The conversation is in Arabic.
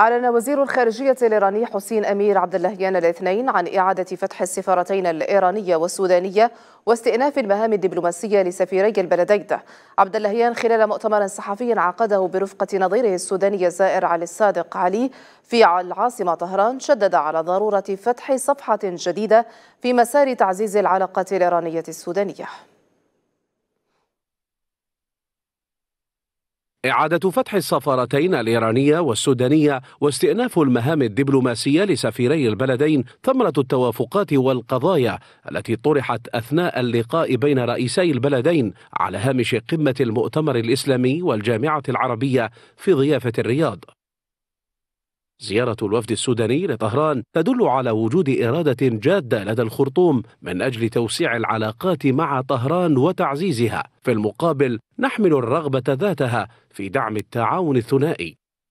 أعلن وزير الخارجية الإيراني حسين أمير عبد اللهيان الاثنين عن إعادة فتح السفارتين الإيرانية والسودانية واستئناف المهام الدبلوماسية لسفيري البلدين. عبد اللهيان خلال مؤتمر صحفي عقده برفقة نظيره السوداني الزائر علي الصادق علي في العاصمة طهران شدد على ضرورة فتح صفحة جديدة في مسار تعزيز العلاقات الإيرانية السودانية. إعادة فتح السفارتين الإيرانية والسودانية واستئناف المهام الدبلوماسية لسفيري البلدين ثمرة التوافقات والقضايا التي طرحت أثناء اللقاء بين رئيسي البلدين على هامش قمة المؤتمر الإسلامي والجامعة العربية في ضيافة الرياض زيارة الوفد السوداني لطهران تدل على وجود إرادة جادة لدى الخرطوم من أجل توسيع العلاقات مع طهران وتعزيزها في المقابل نحمل الرغبة ذاتها في دعم التعاون الثنائي